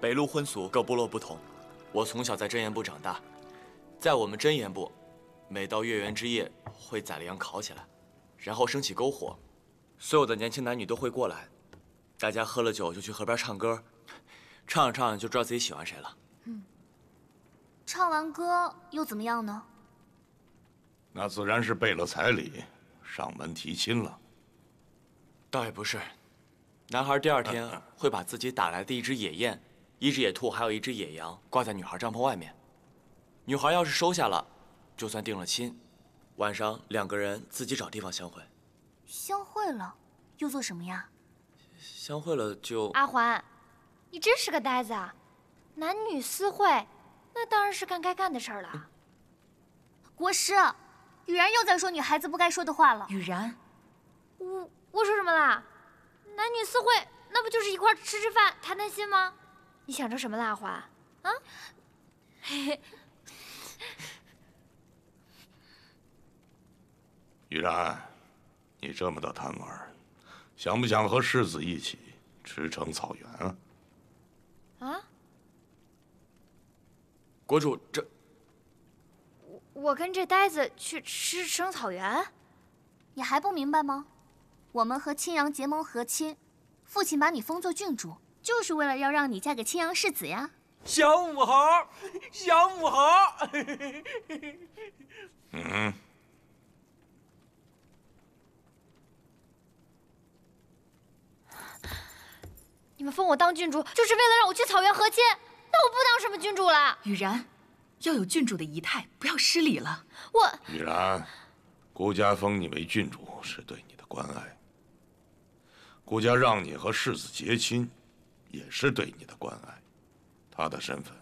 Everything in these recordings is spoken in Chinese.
北路婚俗各部落不同，我从小在真言部长大。在我们真言部，每到月圆之夜，会宰了羊烤起来，然后升起篝火，所有的年轻男女都会过来。大家喝了酒就去河边唱歌，唱着唱着就知道自己喜欢谁了。嗯，唱完歌又怎么样呢？那自然是备了彩礼，上门提亲了。倒也不是，男孩第二天会把自己打来的一只野雁。一只野兔，还有一只野羊挂在女孩帐篷外面。女孩要是收下了，就算定了亲。晚上两个人自己找地方相会。相会了，又做什么呀？相会了就……阿环，你真是个呆子啊！男女私会，那当然是干该干的事儿了。国师，雨然又在说女孩子不该说的话了。雨然，我我说什么啦？男女私会，那不就是一块吃吃饭、谈谈心吗？你想成什么辣话？啊？雨然，你这么的贪玩，想不想和世子一起驰骋草原啊？啊？国主，这我我跟这呆子去驰骋草原，你还不明白吗？我们和青阳结盟和亲，父亲把你封作郡主。就是为了要让你嫁给青阳世子呀，小武侯，小武侯。嗯，你们封我当郡主，就是为了让我去草原和亲，那我不当什么郡主了。雨然，要有郡主的仪态，不要失礼了。我雨然，顾家封你为郡主是对你的关爱，顾家让你和世子结亲。也是对你的关爱。她的身份，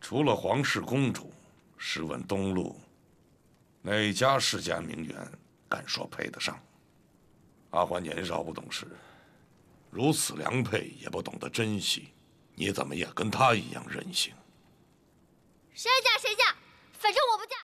除了皇室公主，试问东陆哪家世家名媛敢说配得上？阿欢年少不懂事，如此良配也不懂得珍惜，你怎么也跟她一样任性？谁嫁谁嫁，反正我不嫁。